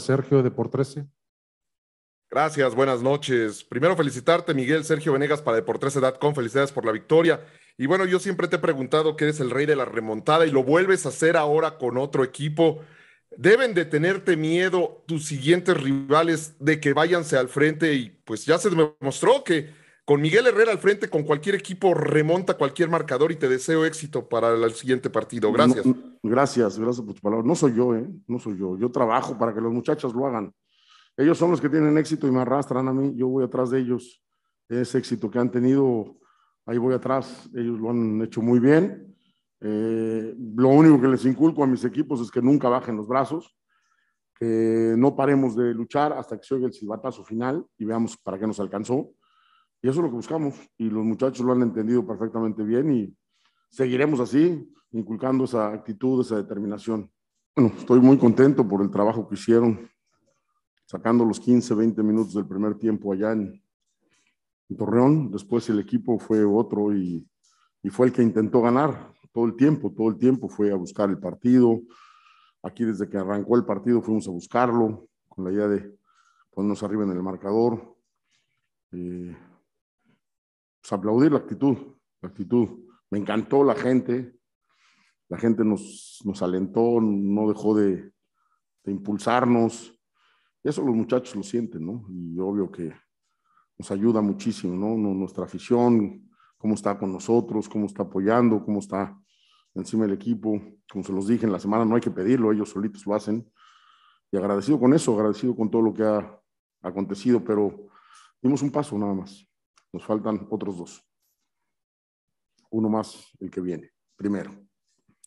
Sergio de por 13. Gracias, buenas noches. Primero felicitarte, Miguel Sergio Venegas para Deportes Edad con felicidades por la victoria. Y bueno, yo siempre te he preguntado que eres el rey de la remontada y lo vuelves a hacer ahora con otro equipo. ¿Deben de tenerte miedo tus siguientes rivales de que váyanse al frente? Y pues ya se demostró que con Miguel Herrera al frente, con cualquier equipo, remonta cualquier marcador y te deseo éxito para el siguiente partido. Gracias. Gracias, gracias por tu palabra. No soy yo, ¿eh? No soy yo. Yo trabajo para que los muchachos lo hagan. Ellos son los que tienen éxito y me arrastran a mí. Yo voy atrás de ellos. Ese éxito que han tenido, ahí voy atrás. Ellos lo han hecho muy bien. Eh, lo único que les inculco a mis equipos es que nunca bajen los brazos, que no paremos de luchar hasta que se oiga el silbatazo final y veamos para qué nos alcanzó. Y eso es lo que buscamos. Y los muchachos lo han entendido perfectamente bien y seguiremos así, inculcando esa actitud, esa determinación. Bueno, estoy muy contento por el trabajo que hicieron, sacando los 15, 20 minutos del primer tiempo allá en, Torreón. Después el equipo fue otro y, fue el que intentó ganar todo el tiempo, todo el tiempo fue a buscar el partido. Aquí desde que arrancó el partido fuimos a buscarlo con la idea de ponernos arriba en el marcador. Eh, pues aplaudir la actitud, la actitud. Me encantó la gente, la gente nos, alentó, no dejó de, de, impulsarnos. Eso los muchachos lo sienten, ¿no? Y obvio que nos ayuda muchísimo, ¿no? Nuestra afición, cómo está con nosotros, cómo está apoyando, cómo está encima del equipo. Como se los dije en la semana, no hay que pedirlo, ellos solitos lo hacen. Y agradecido con eso, agradecido con todo lo que ha acontecido, pero dimos un paso nada más. Nos faltan otros dos uno más el que viene, primero.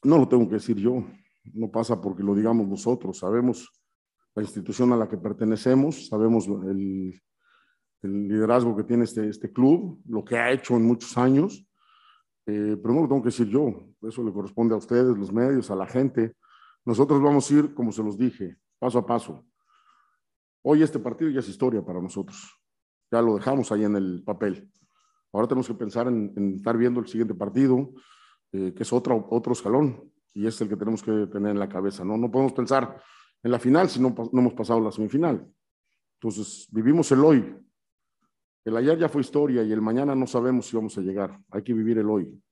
No lo tengo que decir yo, no pasa porque lo digamos nosotros, sabemos la institución a la que pertenecemos, sabemos el, liderazgo que tiene este, este club, lo que ha hecho en muchos años, eh, pero no lo tengo que decir yo, eso le corresponde a ustedes, los medios, a la gente. Nosotros vamos a ir, como se los dije, paso a paso. Hoy este partido ya es historia para nosotros, ya lo dejamos ahí en el papel. Ahora tenemos que pensar en, estar viendo el siguiente partido, eh, que es otro, otro escalón, y es el que tenemos que tener en la cabeza. No, no podemos pensar en la final si no, no hemos pasado la semifinal. Entonces, vivimos el hoy. El ayer ya fue historia y el mañana no sabemos si vamos a llegar. Hay que vivir el hoy.